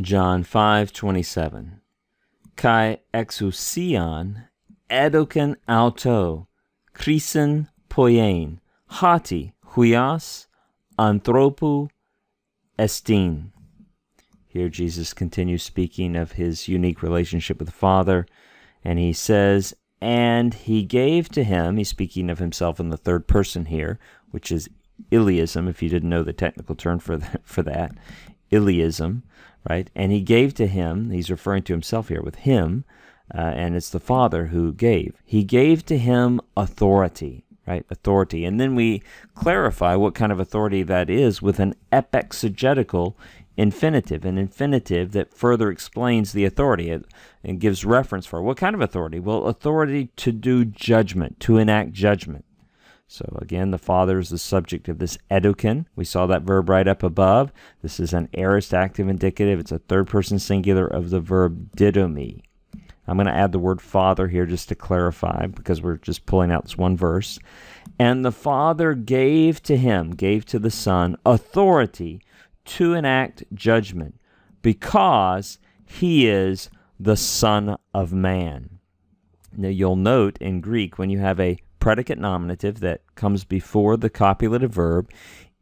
John 5:27 Kai exousion edoken auto krisen poien hati huias anthropu estin Here Jesus continues speaking of his unique relationship with the Father and he says and he gave to him he's speaking of himself in the third person here which is iliism if you didn't know the technical term for for that Eliasm, right? And he gave to him, he's referring to himself here with him, uh, and it's the Father who gave. He gave to him authority, right? Authority. And then we clarify what kind of authority that is with an epexegetical infinitive, an infinitive that further explains the authority and gives reference for. What kind of authority? Well, authority to do judgment, to enact judgment. So again, the father is the subject of this edokin. We saw that verb right up above. This is an aorist active indicative. It's a third person singular of the verb didomi. I'm going to add the word father here just to clarify because we're just pulling out this one verse. And the father gave to him, gave to the son, authority to enact judgment because he is the son of man. Now you'll note in Greek when you have a predicate nominative that comes before the copulative verb,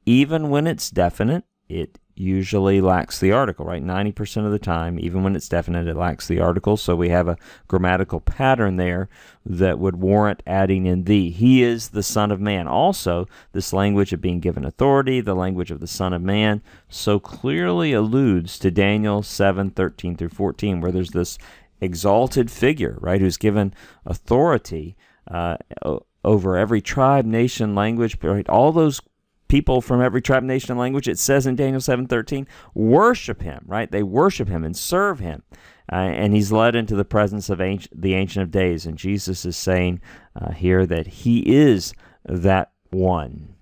even when it's definite, it usually lacks the article, right? 90% of the time, even when it's definite, it lacks the article. So we have a grammatical pattern there that would warrant adding in the. He is the Son of Man. Also, this language of being given authority, the language of the Son of Man, so clearly alludes to Daniel 7 13 through 14, where there's this exalted figure, right, who's given authority. Uh, over every tribe, nation, language, all those people from every tribe, nation, and language. It says in Daniel 7:13, worship him, right? They worship him and serve him. Uh, and he's led into the presence of the Ancient of Days. And Jesus is saying uh, here that he is that one.